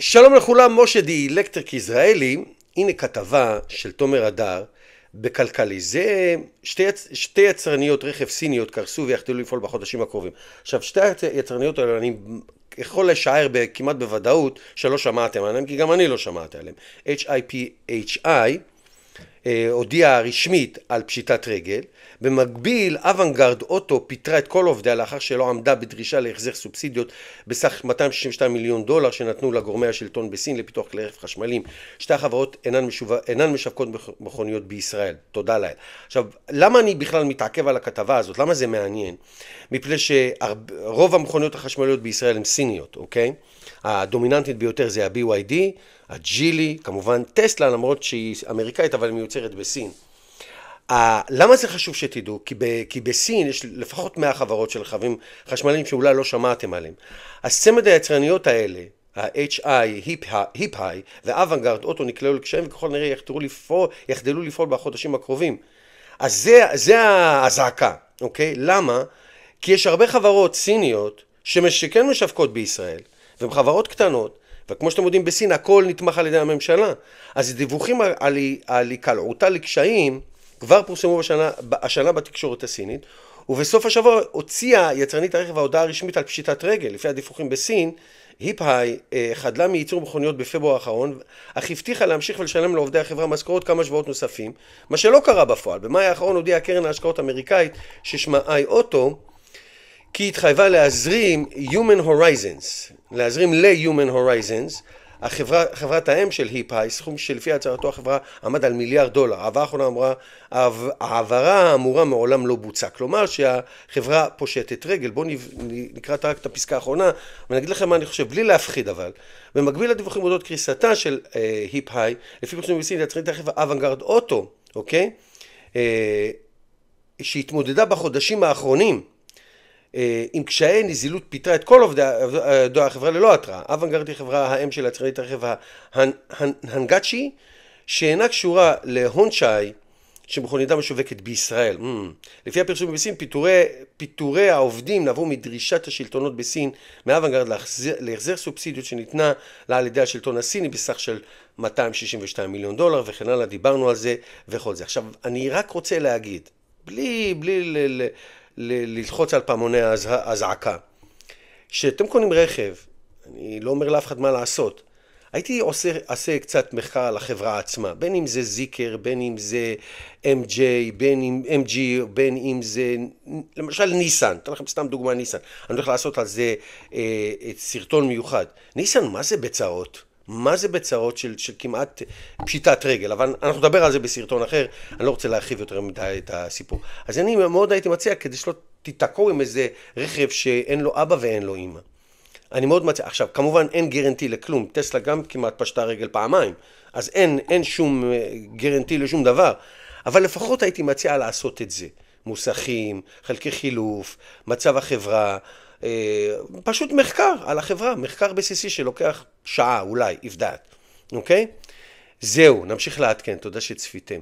שלום לכולם, משה די אלקטריק ישראלי, הנה כתבה של תומר הדר בכלכלי. זה שתי, שתי יצרניות רכב סיניות קרסו ויחדלו לפעול בחודשים הקרובים. עכשיו שתי היצרניות האלה אני יכול לשער כמעט בוודאות שלא שמעתם עליהן, כי גם אני לא שמעתי עליהן. HIPHI אה, הודיעה רשמית על פשיטת רגל. במקביל, אוונגרד אוטו פיטרה את כל עובדיה לאחר שלא עמדה בדרישה להחזר סובסידיות בסך 262 מיליון דולר שנתנו לגורמי השלטון בסין לפיתוח כלי רכב חשמליים. שתי החברות אינן, משווה, אינן משווקות מכוניות בישראל. תודה לאל. עכשיו, למה אני בכלל מתעכב על הכתבה הזאת? למה זה מעניין? מפני שרוב המכוניות החשמליות בישראל הן סיניות, אוקיי? הדומיננטית ביותר זה ה-BYD, הג'ילי, כמובן טסלה, למרות שהיא אמריקאית, אבל היא מיוצרת בסין. Uh, למה זה חשוב שתדעו? כי, ב, כי בסין יש לפחות 100 חברות של רכבים חשמליים שאולי לא שמעתם עליהם. אז צמד היצרניות האלה, ה-HI, היפ-היי ואוונגרד אוטו נקלעו לקשיים וככל הנראה יחדלו לפעול לפעול בחודשים הקרובים. אז זה, זה הזעקה, אוקיי? למה? כי יש הרבה חברות סיניות שכן משווקות בישראל, והן חברות קטנות, וכמו שאתם יודעים בסין הכל נתמך על ידי הממשלה. אז דיווחים על, היקלעותה לקשיים כבר פורסמו בשנה, השנה בתקשורת הסינית ובסוף השבוע הוציאה יצרנית הרכב ההודעה הרשמית על פשיטת רגל. לפי הדיווחים בסין, היפ-היי אה, חדלה מייצור מכוניות בפברואר האחרון, אך הבטיחה להמשיך ולשלם לעובדי החברה משכורות כמה שבועות נוספים, מה שלא קרה בפועל. במאי האחרון הודיעה קרן ההשקעות האמריקאית ששמה איי-אוטו כי היא התחייבה להזרים Human Horizons, להזרים ל-Human Horizons, החברה, חברת האם של היפ-היי, סכום שלפי הצהרתו החברה עמד על מיליארד דולר. העברה האחרונה אמרה, העברה האמורה מעולם לא בוצעה. כלומר שהחברה פושטת רגל. בואו נקרא רק את הפסקה האחרונה ונגיד לכם מה אני חושב, בלי להפחיד אבל. במקביל לדיווחים אודות קריסתה של אה, היפ-היי, לפי פרסומים בסין, יצרנית החברה אוונגרד אוטו, אוקיי? אה, שהתמודדה בחודשים האחרונים עם אה, קשיי נזילות פיתרה את כל עובדי אה, החברה ללא התראה. אוונגרד היא חברה האם של יצרנית הרכב ההנגצ'י, שאינה קשורה להונשאי, שמכוניתה משווקת בישראל. Mm. לפי הפרסום בסין, פיטורי, פיטורי העובדים נבעו מדרישת השלטונות בסין מאוונגרד להחזר סובסידיות שניתנה לה על ידי השלטון הסיני בסך של 262 מיליון דולר וכן הלאה, דיברנו על זה וכל זה. עכשיו, אני רק רוצה להגיד, בלי, בלי ל, ל, ללחוץ על פעמוני הזעקה. כשאתם קונים רכב, אני לא אומר לאף אחד מה לעשות, הייתי עושה, עושה קצת מחאה על החברה עצמה, בין אם זה זיקר, בין אם זה MJ, בין אם MG, בין אם זה למשל ניסן, אתן לכם סתם דוגמה ניסן, אני הולך לעשות על זה אה, סרטון מיוחד. ניסן, מה זה בצעות? מה זה בצרות של, של כמעט פשיטת רגל, אבל אנחנו נדבר על זה בסרטון אחר, אני לא רוצה להרחיב יותר מדי את הסיפור. אז אני מאוד הייתי מציע, כדי שלא תיתקעו עם איזה רכב שאין לו אבא ואין לו אימא. אני מאוד מציע, עכשיו כמובן אין גרנטי לכלום, טסלה גם כמעט פשטה רגל פעמיים, אז אין, אין שום אה, גרנטי לשום דבר, אבל לפחות הייתי מציע לעשות את זה. מוסכים, חלקי חילוף, מצב החברה, אה, פשוט מחקר על החברה, מחקר בסיסי שלוקח שעה אולי, if that, אוקיי? זהו, נמשיך לעדכן, תודה שצפיתם.